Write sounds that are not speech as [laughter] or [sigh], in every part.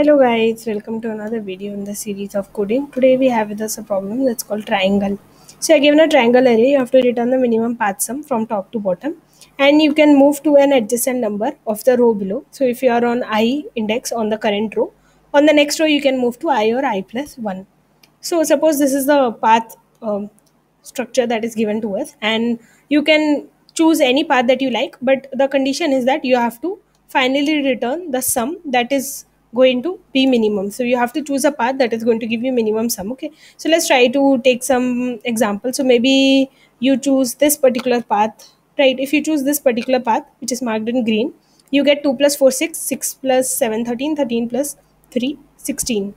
hello guys welcome to another video in the series of coding today we have with us a problem that's called triangle so you're given a triangle array you have to return the minimum path sum from top to bottom and you can move to an adjacent number of the row below so if you are on i index on the current row on the next row you can move to i or i plus 1 so suppose this is the path um, structure that is given to us and you can choose any path that you like but the condition is that you have to finally return the sum that is going to be minimum. So you have to choose a path that is going to give you minimum sum. Okay. So let's try to take some example. So maybe you choose this particular path, right? If you choose this particular path, which is marked in green, you get 2 plus 4, 6, 6 plus 7, 13, 13 plus 3, 16,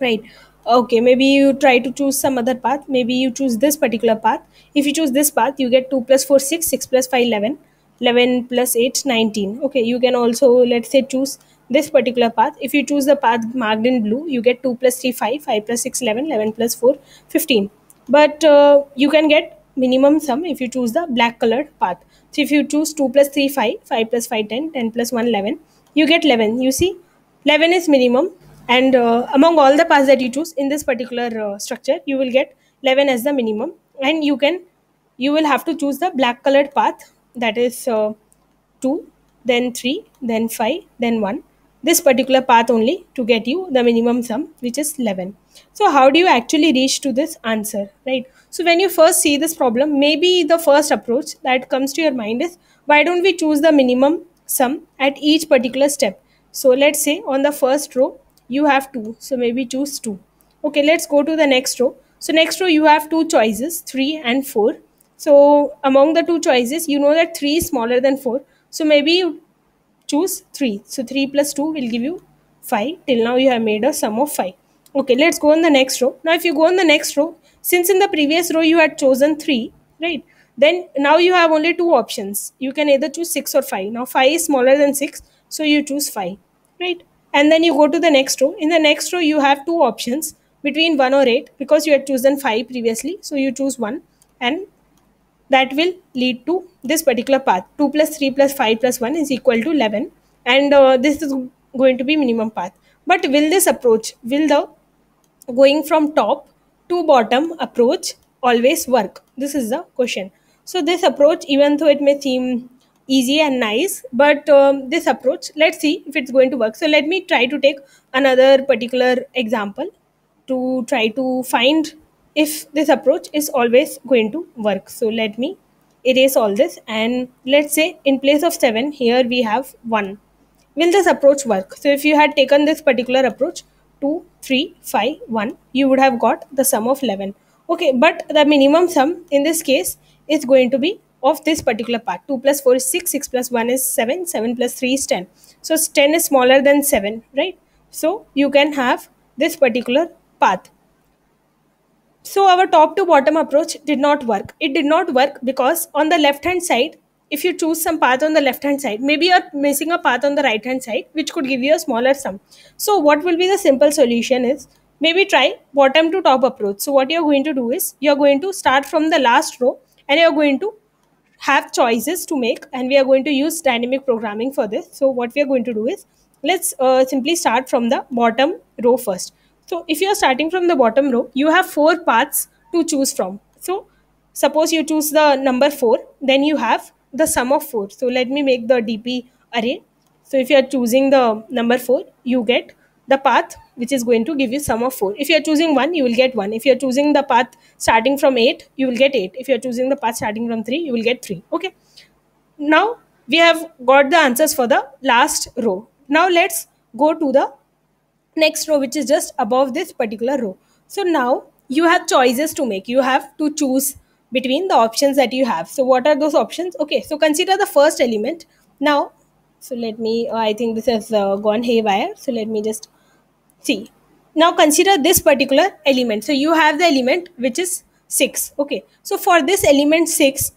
right? Okay, maybe you try to choose some other path. Maybe you choose this particular path. If you choose this path, you get 2 plus 4, 6, 6 plus 5, 11, 11 plus 8, 19. Okay, you can also, let's say, choose this particular path if you choose the path marked in blue you get 2 plus 3 5 5 plus 6 11 11 plus 4 15 but uh, you can get minimum sum if you choose the black colored path so if you choose 2 plus 3 5 5 plus 5 10 10 plus 1 11 you get 11 you see 11 is minimum and uh, among all the paths that you choose in this particular uh, structure you will get 11 as the minimum and you can you will have to choose the black colored path that is uh, 2 then 3 then 5 then 1 this particular path only to get you the minimum sum which is 11 so how do you actually reach to this answer right so when you first see this problem maybe the first approach that comes to your mind is why don't we choose the minimum sum at each particular step so let's say on the first row you have 2 so maybe choose 2 okay let's go to the next row so next row you have two choices 3 and 4 so among the two choices you know that 3 is smaller than 4 so maybe you choose 3 so 3 plus 2 will give you 5 till now you have made a sum of 5 okay let's go on the next row now if you go on the next row since in the previous row you had chosen 3 right then now you have only two options you can either choose 6 or 5 now 5 is smaller than 6 so you choose 5 right and then you go to the next row in the next row you have two options between 1 or 8 because you had chosen 5 previously so you choose 1 and that will lead to this particular path 2 plus 3 plus 5 plus 1 is equal to 11 and uh, this is going to be minimum path but will this approach will the going from top to bottom approach always work this is the question so this approach even though it may seem easy and nice but um, this approach let's see if it's going to work so let me try to take another particular example to try to find if this approach is always going to work. So let me erase all this and let's say in place of 7 here we have 1. Will this approach work? So if you had taken this particular approach 2, 3, 5, 1 you would have got the sum of 11. Okay but the minimum sum in this case is going to be of this particular part 2 plus 4 is 6 6 plus 1 is 7 7 plus 3 is 10 so 10 is smaller than 7 right so you can have this particular path so our top to bottom approach did not work. It did not work because on the left hand side, if you choose some path on the left hand side, maybe you're missing a path on the right hand side, which could give you a smaller sum. So what will be the simple solution is maybe try bottom to top approach. So what you're going to do is you're going to start from the last row and you're going to have choices to make and we are going to use dynamic programming for this. So what we are going to do is let's uh, simply start from the bottom row first. So if you're starting from the bottom row, you have four paths to choose from. So suppose you choose the number four, then you have the sum of four. So let me make the DP array. So if you are choosing the number four, you get the path which is going to give you sum of 4. If you are choosing 1, you will get 1. If you are choosing the path starting from 8, you will get 8. If you are choosing the path starting from 3, you will get 3. Okay. Now, we have got the answers for the last row. Now, let's go to the next row which is just above this particular row so now you have choices to make you have to choose between the options that you have so what are those options okay so consider the first element now so let me i think this has uh, gone haywire so let me just see now consider this particular element so you have the element which is 6 okay so for this element 6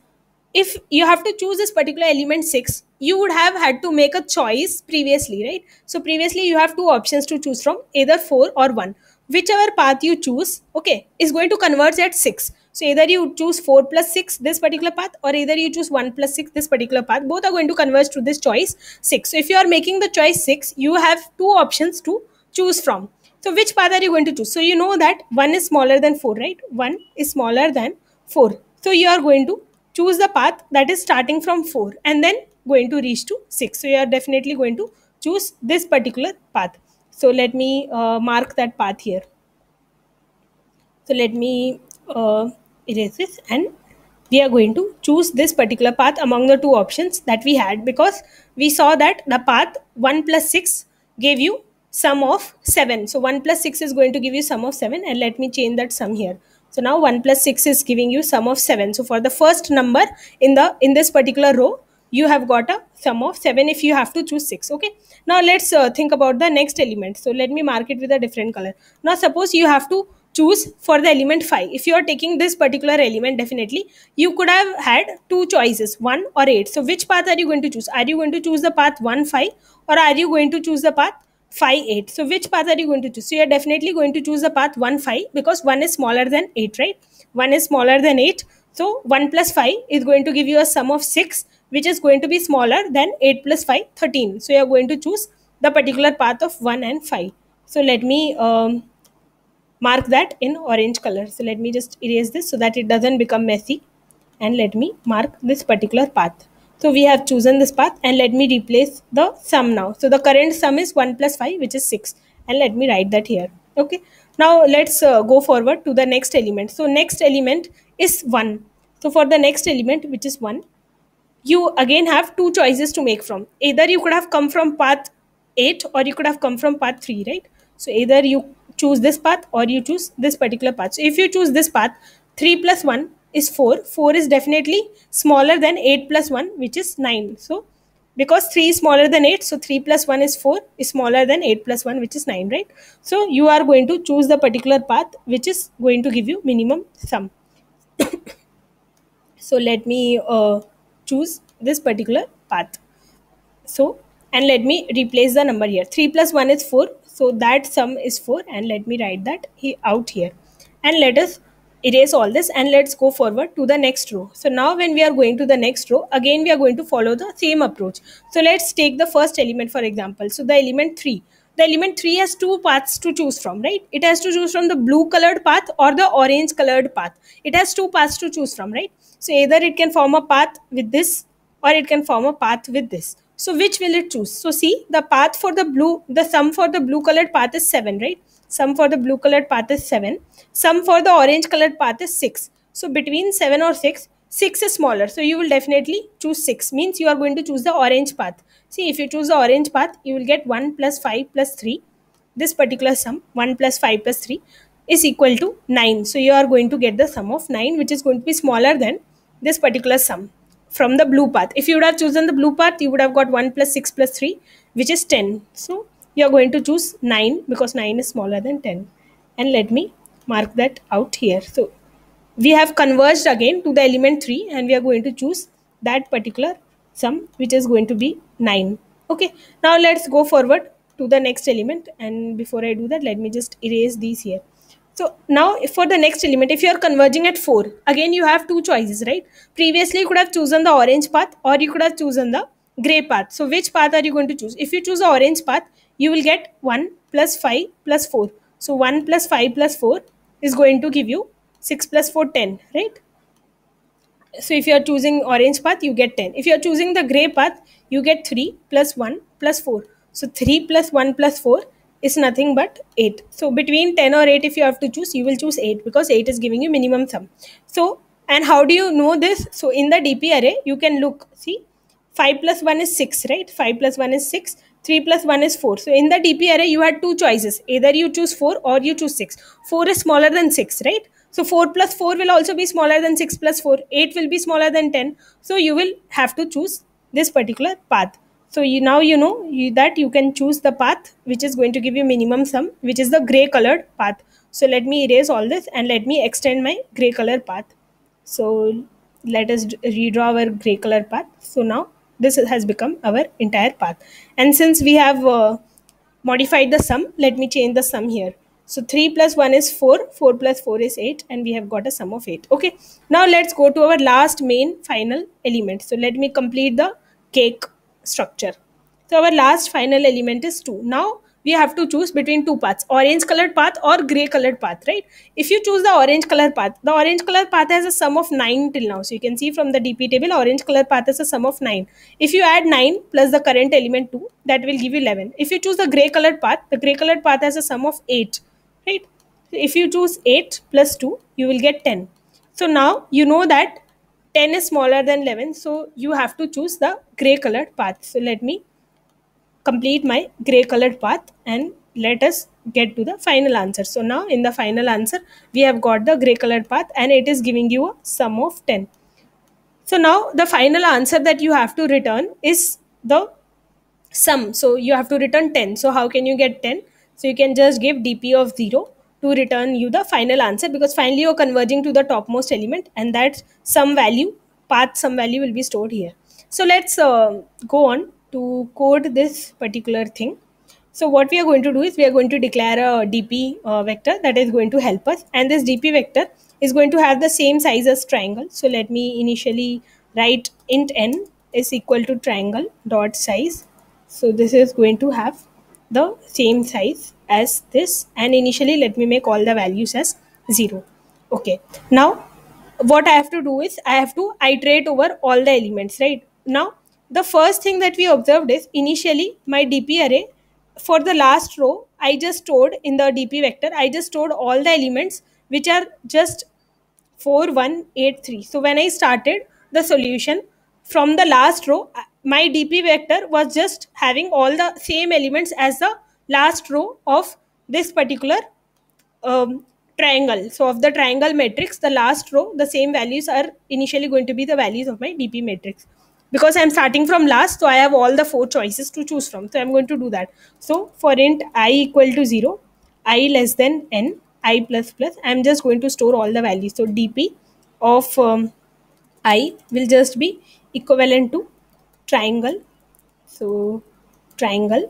if you have to choose this particular element 6 you would have had to make a choice previously, right? So previously you have two options to choose from, either 4 or 1. Whichever path you choose, okay, is going to converge at 6. So either you choose 4 plus 6, this particular path, or either you choose 1 plus 6, this particular path. Both are going to converge to this choice 6. So if you are making the choice 6, you have two options to choose from. So which path are you going to choose? So you know that 1 is smaller than 4, right? 1 is smaller than 4. So you are going to choose the path that is starting from 4 and then going to reach to 6 so you are definitely going to choose this particular path so let me uh, mark that path here so let me uh, erase this and we are going to choose this particular path among the two options that we had because we saw that the path 1 plus 6 gave you sum of 7. So 1 plus 6 is going to give you sum of 7 and let me change that sum here. So now 1 plus 6 is giving you sum of 7. So for the first number in the in this particular row, you have got a sum of 7 if you have to choose 6 okay now let's uh, think about the next element so let me mark it with a different color now suppose you have to choose for the element 5 if you are taking this particular element definitely you could have had two choices 1 or 8 so which path are you going to choose are you going to choose the path 1 5 or are you going to choose the path 5 8 so which path are you going to choose so you are definitely going to choose the path 1 5 because 1 is smaller than 8 right 1 is smaller than 8 so 1 plus 5 is going to give you a sum of 6 which is going to be smaller than 8 plus 5 13 so you are going to choose the particular path of 1 and 5 so let me um, mark that in orange color so let me just erase this so that it doesn't become messy and let me mark this particular path so we have chosen this path and let me replace the sum now so the current sum is 1 plus 5 which is 6 and let me write that here okay now let's uh, go forward to the next element so next element is 1 so for the next element which is 1 you again have two choices to make from. Either you could have come from path 8 or you could have come from path 3, right? So either you choose this path or you choose this particular path. So if you choose this path, 3 plus 1 is 4. 4 is definitely smaller than 8 plus 1 which is 9. So because 3 is smaller than 8 so 3 plus 1 is 4 is smaller than 8 plus 1 which is 9 right so you are going to choose the particular path which is going to give you minimum sum [coughs] so let me uh, choose this particular path. So, and let me replace the number here. 3 plus 1 is 4. So that sum is 4 and let me write that out here. And let us erase all this and let's go forward to the next row. So now when we are going to the next row, again we are going to follow the same approach. So let's take the first element for example. So the element 3 the element 3 has two paths to choose from right it has to choose from the blue colored path or the orange colored path it has two paths to choose from right so either it can form a path with this or it can form a path with this. So which will it choose? So see the path for the blue, the sum for the blue colored path is 7, right? Sum for the blue colored path is 7. Sum for the orange colored path is 6. So between 7 or 6, 6 is smaller. So you will definitely choose 6 means you are going to choose the orange path. See if you choose the orange path, you will get 1 plus 5 plus 3. This particular sum 1 plus 5 plus 3 is equal to 9. So you are going to get the sum of 9 which is going to be smaller than this particular sum from the blue path. If you would have chosen the blue path, you would have got 1 plus 6 plus 3, which is 10. So you are going to choose 9 because 9 is smaller than 10. And let me mark that out here. So we have converged again to the element 3 and we are going to choose that particular sum, which is going to be 9. Okay, now let's go forward to the next element. And before I do that, let me just erase these here. So now for the next element, if you are converging at 4, again you have two choices, right? Previously you could have chosen the orange path or you could have chosen the gray path. So which path are you going to choose? If you choose the orange path, you will get 1 plus 5 plus 4. So 1 plus 5 plus 4 is going to give you 6 plus 4, 10, right? So if you are choosing orange path, you get 10. If you are choosing the gray path, you get 3 plus 1 plus 4. So 3 plus 1 plus 4 is nothing but 8. So between 10 or 8, if you have to choose, you will choose 8 because 8 is giving you minimum sum. So, and how do you know this? So in the DP array, you can look, see, 5 plus 1 is 6, right? 5 plus 1 is 6, 3 plus 1 is 4. So in the DP array, you had two choices. Either you choose 4 or you choose 6. 4 is smaller than 6, right? So 4 plus 4 will also be smaller than 6 plus 4. 8 will be smaller than 10. So you will have to choose this particular path so you now you know you, that you can choose the path which is going to give you minimum sum which is the gray colored path so let me erase all this and let me extend my gray color path so let us redraw our gray color path so now this has become our entire path and since we have uh, modified the sum let me change the sum here so 3 plus 1 is 4 4 plus 4 is 8 and we have got a sum of 8 okay now let's go to our last main final element so let me complete the cake structure. So our last final element is 2. Now we have to choose between two paths, orange colored path or gray colored path, right? If you choose the orange color path, the orange color path has a sum of 9 till now. So you can see from the DP table, orange color path has a sum of 9. If you add 9 plus the current element 2, that will give you 11. If you choose the gray colored path, the gray colored path has a sum of 8, right? if you choose 8 plus 2, you will get 10. So now you know that 10 is smaller than 11 so you have to choose the gray colored path so let me complete my gray colored path and let us get to the final answer so now in the final answer we have got the gray colored path and it is giving you a sum of 10 so now the final answer that you have to return is the sum so you have to return 10 so how can you get 10 so you can just give dp of 0 to return you the final answer because finally you're converging to the topmost element and that some value path some value will be stored here so let's uh, go on to code this particular thing so what we are going to do is we are going to declare a dp uh, vector that is going to help us and this dp vector is going to have the same size as triangle so let me initially write int n is equal to triangle dot size so this is going to have the same size as this and initially let me make all the values as 0 okay now what i have to do is i have to iterate over all the elements right now the first thing that we observed is initially my dp array for the last row i just stored in the dp vector i just stored all the elements which are just 4183 so when i started the solution from the last row my dp vector was just having all the same elements as the last row of this particular um, triangle. So of the triangle matrix, the last row, the same values are initially going to be the values of my DP matrix. Because I'm starting from last, so I have all the four choices to choose from. So I'm going to do that. So for int i equal to 0, i less than n, i plus plus, I'm just going to store all the values. So dp of um, i will just be equivalent to triangle so triangle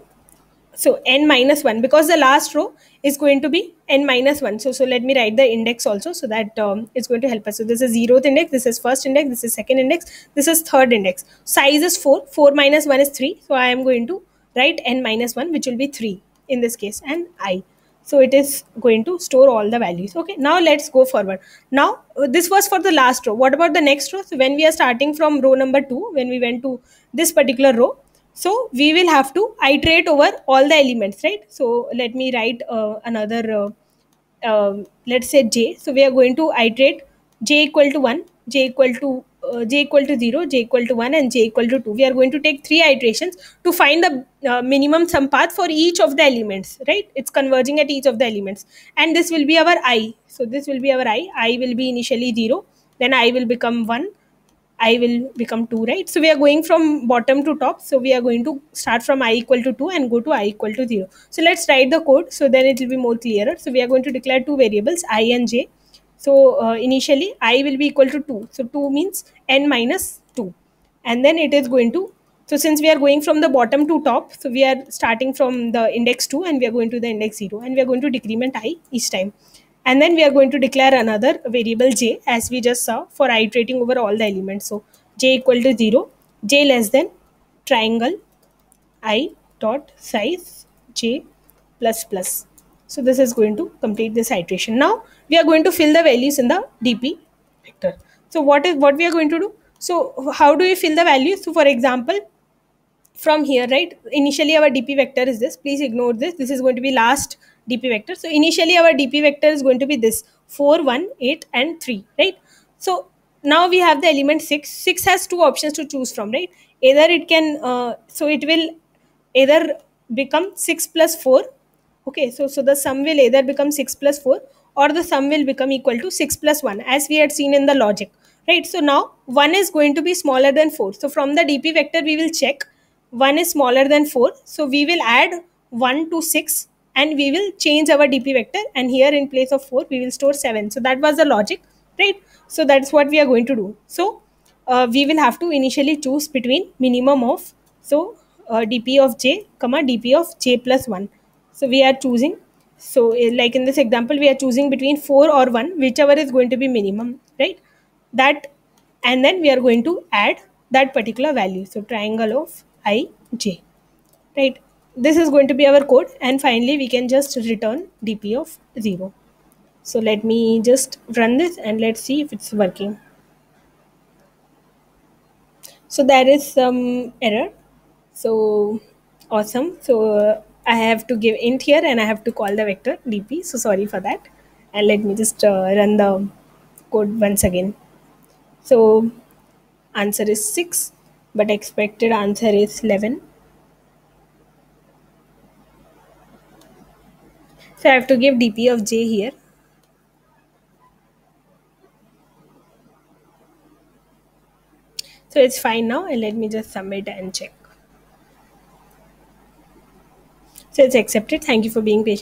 so n minus 1 because the last row is going to be n minus 1 so so let me write the index also so that um, it's going to help us so this is zeroth index this is first index this is second index this is third index size is 4 4 minus 1 is 3 so i am going to write n minus 1 which will be 3 in this case and i so it is going to store all the values okay now let's go forward now uh, this was for the last row what about the next row so when we are starting from row number 2 when we went to this particular row so we will have to iterate over all the elements right so let me write uh, another uh, um, let's say j so we are going to iterate j equal to 1 j equal to uh, j equal to 0 j equal to 1 and j equal to 2 we are going to take three iterations to find the uh, minimum sum path for each of the elements right it's converging at each of the elements and this will be our i so this will be our i i will be initially 0 then i will become 1 i will become 2 right so we are going from bottom to top so we are going to start from i equal to 2 and go to i equal to 0 so let's write the code so then it will be more clearer so we are going to declare two variables i and j so uh, initially i will be equal to 2. So 2 means n minus 2. And then it is going to, so since we are going from the bottom to top, so we are starting from the index 2 and we are going to the index 0 and we are going to decrement i each time. And then we are going to declare another variable j as we just saw for iterating over all the elements. So j equal to 0, j less than triangle i dot size j plus plus so this is going to complete this iteration. Now we are going to fill the values in the DP vector. So what is what we are going to do? So how do we fill the values? So for example, from here, right? Initially our DP vector is this. Please ignore this. This is going to be last DP vector. So initially our DP vector is going to be this 4, 1, 8 and 3, right? So now we have the element 6. 6 has two options to choose from, right? Either it can, uh, so it will either become 6 plus 4 okay so so the sum will either become 6 plus 4 or the sum will become equal to 6 plus 1 as we had seen in the logic right so now 1 is going to be smaller than 4 so from the dp vector we will check 1 is smaller than 4 so we will add 1 to 6 and we will change our dp vector and here in place of 4 we will store 7 so that was the logic right so that's what we are going to do so uh, we will have to initially choose between minimum of so uh, dp of j comma dp of j plus 1 so we are choosing. So eh, like in this example, we are choosing between 4 or 1, whichever is going to be minimum, right? That and then we are going to add that particular value. So triangle of i, j, right? This is going to be our code. And finally, we can just return dp of 0. So let me just run this and let's see if it's working. So there is some error. So awesome. So uh, I have to give int here and I have to call the vector dp. So sorry for that. And let me just uh, run the code once again. So answer is 6, but expected answer is 11. So I have to give dp of j here. So it's fine now and let me just submit and check. So it's accepted. Thank you for being patient.